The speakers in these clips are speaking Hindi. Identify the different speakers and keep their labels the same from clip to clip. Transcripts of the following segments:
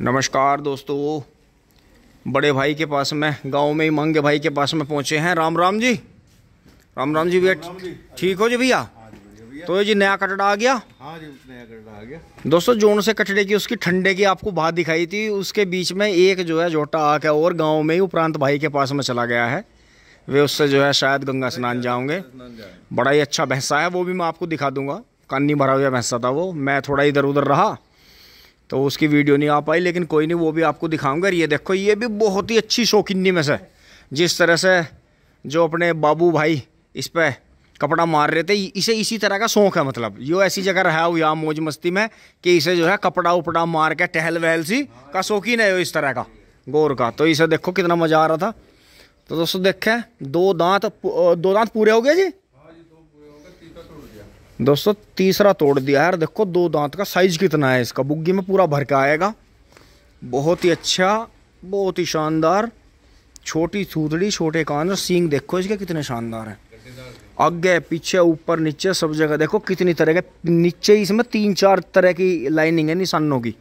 Speaker 1: नमस्कार दोस्तों बड़े भाई के पास में गांव में ही मंगे भाई के पास में पहुंचे हैं राम राम जी राम राम जी भैया ठीक हो जी भैया हाँ तो जी नया कटड़ा आ गया हाँ जी नया कटड़ा आ गया दोस्तों जोन से कटड़े की उसकी ठंडे की आपको बात दिखाई थी उसके बीच में एक जो है जोटा आके और गांव में ही उपरांत भाई के पास में चला गया है वे उससे जो है शायद गंगा स्नान अच्छा, जाऊंगे बड़ा ही अच्छा भैंसा है वो भी मैं आपको दिखा दूंगा कानी भरा हुआ भैंसा था वो मैं थोड़ा इधर उधर रहा तो उसकी वीडियो नहीं आ पाई लेकिन कोई नहीं वो भी आपको दिखाऊंगा ये देखो ये भी बहुत ही अच्छी शौकीनी में से जिस तरह से जो अपने बाबू भाई इस पर कपड़ा मार रहे थे इसे इसी तरह का शौक है मतलब यो ऐसी जगह रहा हुआ यहाँ मौज मस्ती में कि इसे जो है कपड़ा उपड़ा मार के टहल वहल सी का शौकीन है इस तरह का गोर का तो इसे देखो कितना मज़ा आ रहा था तो दोस्तों देखें दो दांत दो दांत पूरे हो गए जी दोस्तों तीसरा तोड़ दिया यार देखो दो दांत का साइज कितना है इसका बुग्गी में पूरा भर के आएगा बहुत ही अच्छा बहुत ही शानदार छोटी सूतड़ी छोटे कान और सींग देखो इसके कितने शानदार हैं आगे पीछे ऊपर नीचे सब जगह देखो कितनी तरह के नीचे इसमें तीन चार तरह की लाइनिंग है निशानों की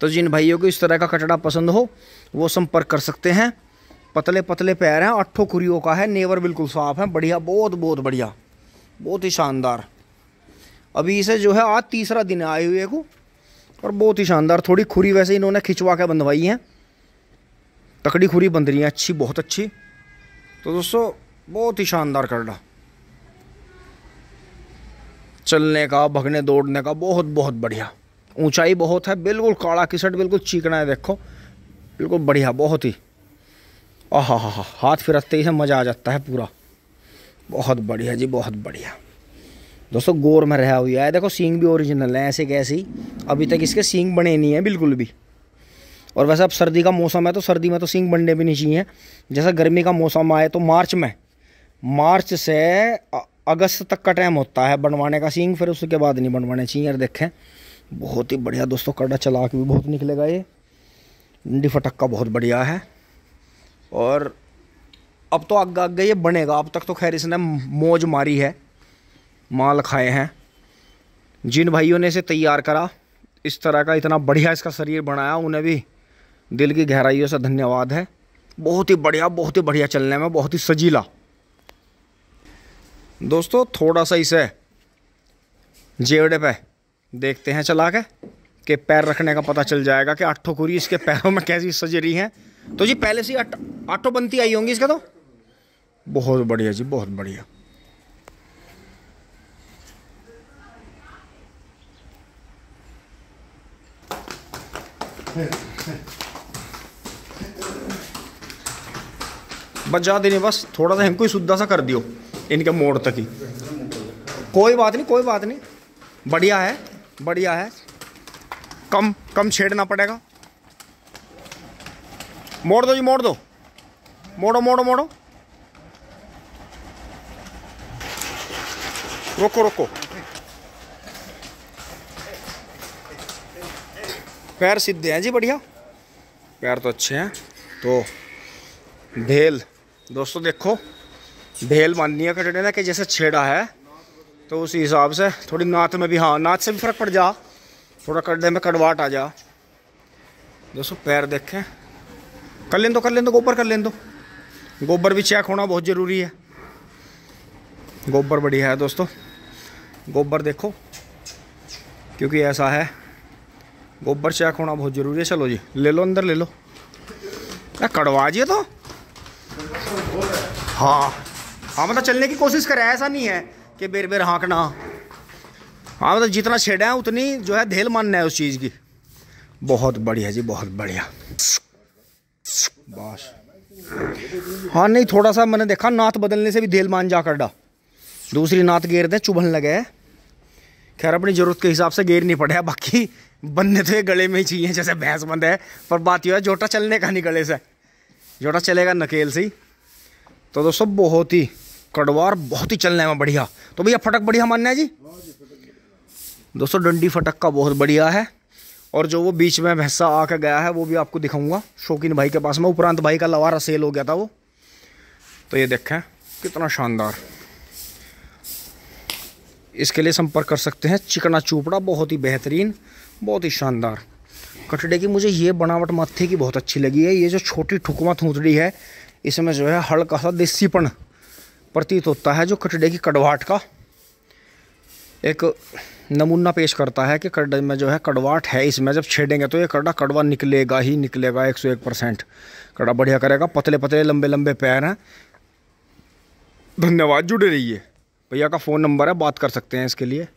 Speaker 1: तो जिन भाइयों को इस तरह का कचड़ा पसंद हो वो संपर्क कर सकते हैं पतले पतले पैर हैं अट्ठों खुरियों का है नेवर बिल्कुल साफ है बढ़िया बहुत बहुत बढ़िया बहुत ही शानदार अभी इसे जो है आज तीसरा दिन आए हुए को और बहुत ही शानदार थोड़ी खुरी वैसे इन्होंने खिंचवा के बंधवाई है तकड़ी खुरी बंध रही है अच्छी बहुत अच्छी तो दोस्तों बहुत ही शानदार करडा चलने का भगने दौड़ने का बहुत बहुत बढ़िया ऊंचाई बहुत है बिल्कुल काड़ा किसट बिल्कुल चीकना है देखो बिल्कुल बढ़िया बहुत ही आह हाथ फिरते ही से मज़ा आ जाता है पूरा बहुत बढ़िया जी बहुत बढ़िया दोस्तों गोर में रहा हुआ है देखो सींग भी ओरिजिनल है ऐसे कैसी अभी तक इसके सींग बने नहीं है बिल्कुल भी और वैसे अब सर्दी का मौसम है तो सर्दी में तो सींग बनने भी नहीं चाहिए जैसा गर्मी का मौसम आए तो मार्च में मार्च से अगस्त तक का टाइम होता है बनवाने का सींग फिर उसके बाद नहीं बनवाने चाहिए यार देखें बहुत ही बढ़िया दोस्तों कड़ा चलाक भी बहुत निकलेगा ये डंडी फटक का बहुत बढ़िया है और अब तो आगे आगे ये बनेगा अब तक तो खैर इसने मौज मारी है माल खाए हैं जिन भाइयों ने इसे तैयार करा इस तरह का इतना बढ़िया इसका शरीर बनाया उन्हें भी दिल की गहराइयों से धन्यवाद है बहुत ही बढ़िया बहुत ही बढ़िया चलने में बहुत ही सजीला दोस्तों थोड़ा सा इसे जेवड़े पे देखते हैं चला के कि पैर रखने का पता चल जाएगा कि आठों कुरी इसके पैरों में कैसी सज रही हैं तो जी पहले से आठों बनती आई होंगी इसका तो बहुत बढ़िया जी बहुत बढ़िया बस जा देने बस थोड़ा सा हमको ही सुद्धा सा कर दियो इनके मोड़ तक ही कोई बात नहीं कोई बात नहीं बढ़िया है बढ़िया है कम कम छेड़ना पड़ेगा मोड़ दो जी मोड़ दो मोड़ो मोड़ो मोड़ो रोको रोको पैर सीधे हैं जी बढ़िया पैर तो अच्छे हैं तो भेल दोस्तों देखो भेल माननीय है ना कि जैसे छेड़ा है तो उसी हिसाब से थोड़ी नात में भी हाँ नात से भी फ़र्क पड़ जा थोड़ा कटने में कड़वाट आ जा दोस्तों पैर देखें कर लें दो कर लें दो गोबर कर लें दो गोबर भी चेक होना बहुत ज़रूरी है गोबर बढ़िया है दोस्तों गोबर देखो क्योंकि ऐसा है गोबर चेक होना बहुत ज़रूरी है चलो जी ले लो अंदर ले लो ना कड़वा जी तो हाँ हाँ मतलब चलने की कोशिश करें ऐसा नहीं है कि बेर बेर हाँकना हाँ मतलब जितना छेड़ा है उतनी जो है धेल मानना है उस चीज़ की बहुत बढ़िया जी बहुत बढ़िया बस हाँ नहीं थोड़ा सा मैंने देखा नात बदलने से भी धेल मान जा कर डा दूसरी नात गेर दें चुभन लगे खैर अपनी ज़रूरत के हिसाब से गेर नहीं पड़े बाकी बनने थे गले में ही चाहिए जैसे भैंस बंद है पर बात यह है जोटा चलने का नहीं गले से जोटा चलेगा नकेल से तो दोस्तों बहुत ही कड़वार बहुत ही चलने में बढ़िया तो भैया फटक बढ़िया मानना है जी दोस्तों डंडी फटक का बहुत बढ़िया है और जो वो बीच में भैंसा आके गया है वो भी आपको दिखाऊंगा शौकीन भाई के पास में उपरांत भाई का लवारा सेल हो गया था वो तो ये देखें कितना शानदार इसके लिए संपर्क कर सकते हैं चिकना चूपड़ा बहुत ही बेहतरीन बहुत ही शानदार कटड़े की मुझे ये बनावट माथे की बहुत अच्छी लगी है ये जो छोटी ठुकमा थूतड़ी है इसमें जो है हल्का सा देसीपन प्रतीत होता है जो कटड़े की कड़वाहट का एक नमूना पेश करता है कि कड़े में जो है कड़वाट है इसमें जब छेड़ेंगे तो ये कड़ा कड़वा निकलेगा ही निकलेगा एक सौ एक परसेंट कड़ा बढ़िया करेगा पतले पतले लंबे लंबे पैर हैं धन्यवाद जुड़े रहिए भैया का फ़ोन नंबर है बात कर सकते हैं इसके लिए